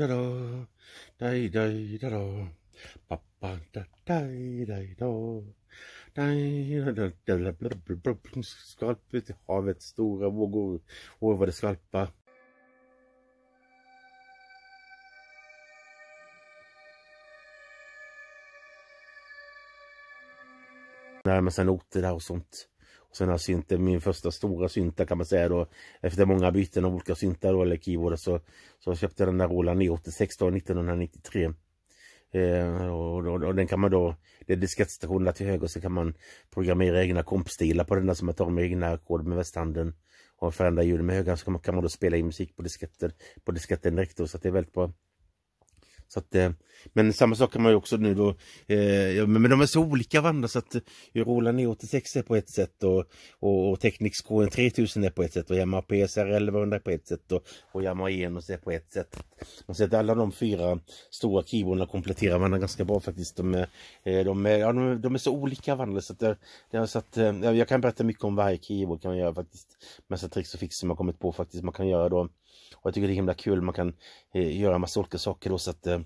da da, dai dai da da, pappa da dai dai da. Skalp ut i havet, stora vågor, vad det skvalpar. Närmar sig noter där och sånt. Sen alltså inte min första stora synta kan man säga då efter många byten av olika syntar eller keyboard så, så köpte jag den där Roland E86 då 1993. Eh, och, och, och, den kan man då, det är diskettstationerna till höger så kan man programmera egna kompstilar på den där som man tar med egna ackord med västhanden och förändra ljuden med höger så kan man, kan man då spela in musik på disketten, på disketten direkt då, så att det är väldigt bra. Så att, eh, men samma sak kan man ju också nu då, eh, men de är så olika varandra så att eh, Roland E86 är på ett sätt och, och, och Technics KN3000 är på ett sätt och Yamaha PSR 1100 är på ett sätt och, och Yamaha Enos är på ett sätt. Man ser att alla de fyra stora keyboarderna kompletterar varandra ganska bra faktiskt. De, är, eh, de, är, ja, de, de, är så olika varandra så att, det, så att jag kan berätta mycket om varje keyboard kan man göra faktiskt. Massa tricks och fix som man kommit på faktiskt. Man kan göra då och jag tycker det är himla kul, man kan eh, göra massa olika saker då så att eh,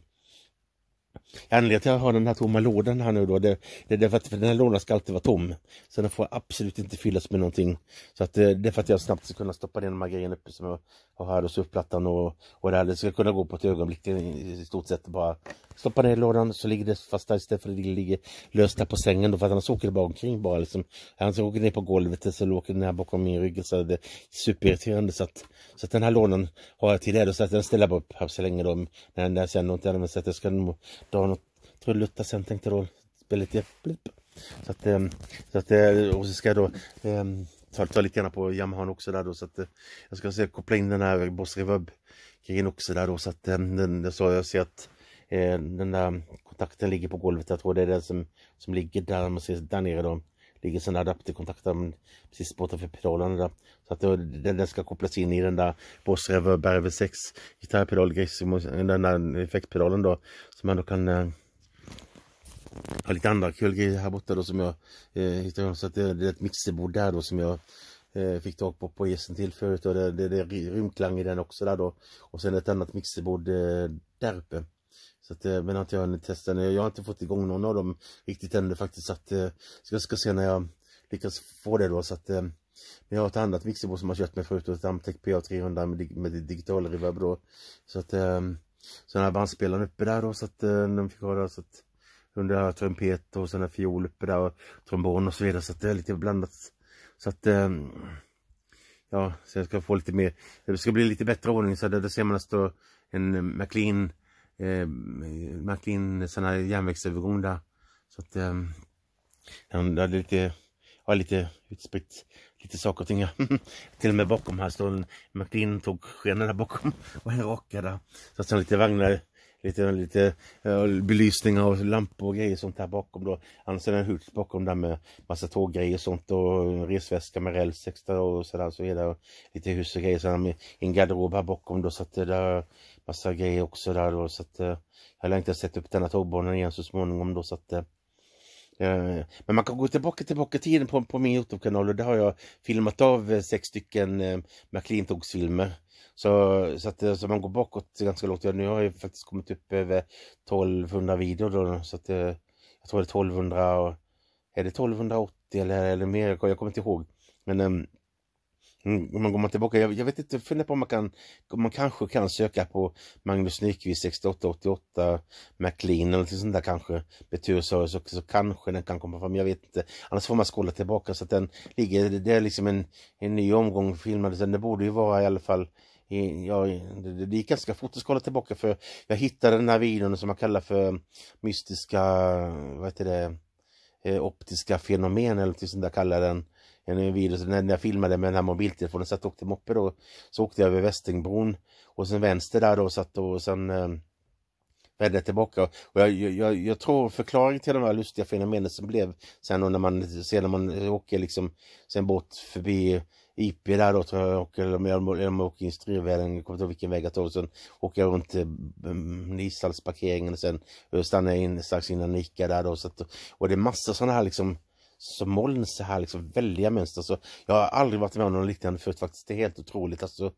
Anledningen till att jag har den här tomma lådan här nu då, det, det är därför att den här lådan ska alltid vara tom. Så den får absolut inte fyllas med någonting. Så att eh, det är för att jag snabbt ska kunna stoppa ner de här grejerna uppe som jag har här och surfplattan och, och det här. Det ska kunna gå på ett ögonblick i stort sett. Bara stoppa ner lådan så ligger det fast där istället för att det ligger löst där på sängen då för att annars åker det bara omkring bara liksom. Han åker ner på golvet och så åker den här bakom min rygg så det är superirriterande så att, så att den här lådan har jag till det då så att den ställer jag bara upp här så länge då när jag sen inte använder så att jag ska då något trudelutt sen tänkte då spela lite blip. Så att, ehm, så att, eh, och så ska jag då ehm, ta, ta lite grann på Yamaha också där då så att eh, jag ska se, koppla in den här Boss Reverb grejen också där då så att ehm, den, så jag ser att eh, den där kontakten ligger på golvet. Jag tror det är den som, som ligger där, man ser där nere då ligger sådana sån där adapter kontakten precis bortanför pedalerna där. Så att den, den ska kopplas in i den där Boss Reverber V6 gitarrpedal, den där effektpedalen då. Så man då kan eh, ha lite andra kul grejer här borta då som jag eh, hittade. Så att det, det är ett mixerbord där då som jag eh, fick tag på på gästen till förut och det, det, det är rymdklang i den också där då. Och sen ett annat mixerbord eh, där uppe. Så att, eh, men att jag har testat, jag har inte fått igång någon av dem riktigt ännu faktiskt så att eh, jag ska se när jag lyckas få det då så att eh, men jag har ett annat mixerbord som har kört mig förut, ett Amtec PA300 med, med digital reverb då. Så att så den här bandspelaren uppe där då så att de fick ha det så att under här trumpet och sen här fiol uppe där och trombon och så vidare så att det är lite blandat. Så att ja, så jag ska få lite mer, det ska bli lite bättre ordning så där, där ser man att det står en McLean eh, märkte in sådana järnvägsövergång där. Så att eh, han hade lite, ja, lite utspritt lite saker och ting. Ja. Till och med bakom här står en McLean tog skenen där bakom och en raka där. Så att han lite vagnar lite, lite eh, belysning av lampor och grejer sånt här bakom då. Annars är det en hus bakom där med massa tåggrejer och sånt och resväska med räls och sådär så vidare. Och lite hus och grejer. Sen med en garderob här bakom då så att det där massa grejer också där då så att eh, jag längtar att sätta upp denna tågbanan igen så småningom då så att eh, men man kan gå tillbaka tillbaka tiden på, på min Youtube-kanal och där har jag filmat av sex stycken eh, McClintogs filmer så, så, att, eh, så man går bakåt ganska långt. nu har jag faktiskt kommit upp över 1200 videor då. Så att, eh, jag tror det är 1200 och, Är det 1280 eller, eller mer? Jag kommer inte ihåg. Men um, man går man tillbaka, jag, jag, vet inte, funderar på om man kan, man kanske kan söka på Magnus Nyqvist 6888 McLean eller något sånt där kanske, betydelser, så, så kanske den kan komma fram, jag vet inte. Annars får man skålla tillbaka så att den ligger, det är liksom en, en ny omgång filmad, så det borde ju vara i alla fall ja, det gick ganska fort att skala tillbaka för jag hittade den här videon som man kallar för mystiska, vad heter det, eh, optiska fenomen eller något sånt där kallar den. En video, så när jag filmade med den här mobiltelefonen, satt och åkte moppe då, så åkte jag över Västingbron och sen vänster där då satt och sen eh, vända tillbaka. Och jag, jag, jag tror förklaringen till de här lustiga fenomenen som blev sen då när man, sen när man åker liksom sen bort förbi IP där då tror jag, och, eller, eller, eller åker in Struvvägen, jag kommer inte ihåg vilken väg jag tog. Sen åker jag runt till eh, mm, Nisals och sen stannar jag in strax innan Nika där då. Så att, och det är massa sådana här liksom så moln så här liksom väldiga mönster. Så alltså, jag har aldrig varit med om något liknande förut faktiskt. Det är helt otroligt alltså.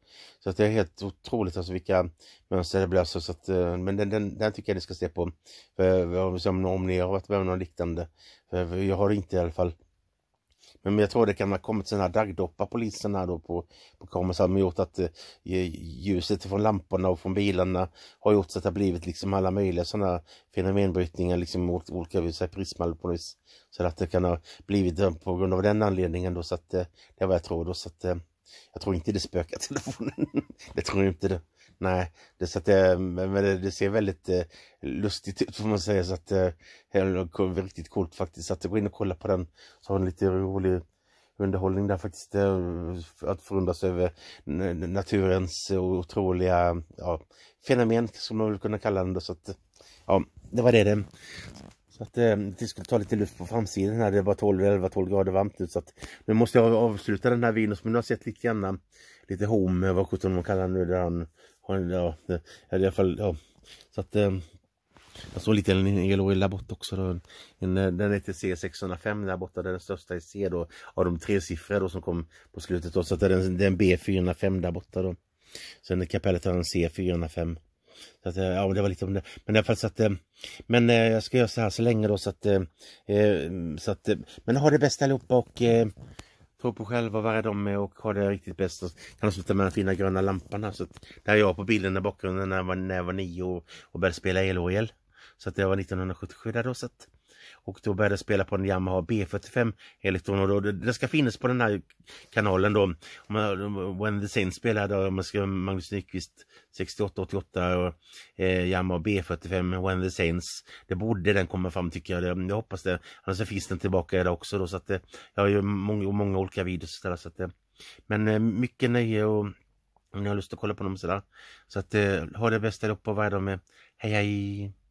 Så att det är helt otroligt alltså vilka mönster det blir. Alltså, så att, eh, men den, den, den tycker jag ni ska se på. För, om, om ni har varit med om något liknande. För jag har inte i alla fall. Men jag tror det kan ha kommit sådana daggdroppar på linserna då på, på kameran som gjort att eh, eh, ljuset från lamporna och från bilarna har gjort så att det har blivit liksom alla möjliga sådana fenomenbrytningar, liksom olika så Så att det kan ha blivit på grund av den anledningen då så att eh, det var jag tror då så att eh, jag tror inte det spökar telefonen. det tror jag inte det. Nej, det, så att, eh, men det, det ser väldigt eh, lustigt ut får man säga. Så att, eh, riktigt coolt faktiskt. Så att gå in och kolla på den. Så har den lite rolig underhållning där faktiskt. Eh, att förundras över naturens otroliga ja, fenomen, som man vill kunna kalla den. Så att, ja, det var det. det. Så att eh, det skulle ta lite luft på framsidan här. Det var 12-11-12 grader varmt nu. Så att nu måste jag avsluta den här videon som jag har sett lite grann. Eh, lite home, eh, vad sjutton man kallar nu där han har ja, det, eh, i alla fall, ja. Så att eh, jag såg lite en Eloil där borta också. Då. En, den heter C605 där borta. Där den största i C då. Av de tre siffror då som kom på slutet då. Så att det är en B405 där borta då. Sen kapellet har en C405. Så att, eh, ja, det var liksom det. Men i alla fall så att, eh, men eh, jag ska göra så här så länge då så att, så att men ha det bäst allihopa och tro på själva, vad de om och ha det riktigt bäst. Och kan sluta med den fina gröna lampan här. Så att, där är jag på bilden i bakgrunden när jag var, när jag var nio och, och började spela Eloel. Så att det var 1977 där då. Så att, och då började jag spela på en Yamaha B45 Electron och den ska finnas på den här kanalen då. When the Saints spelade och Magnus Nyqvist 68-88 och eh, Yamaha B45 When the Saints. Det borde den komma fram tycker jag. Jag, hoppas det. Annars finns den tillbaka idag också då så att det jag har ju många, många olika videos där så att men eh, mycket nöje och om ni har lust att kolla på dem sådär. Så att eh, ha det bästa ihop och varje dag med. Hej hej!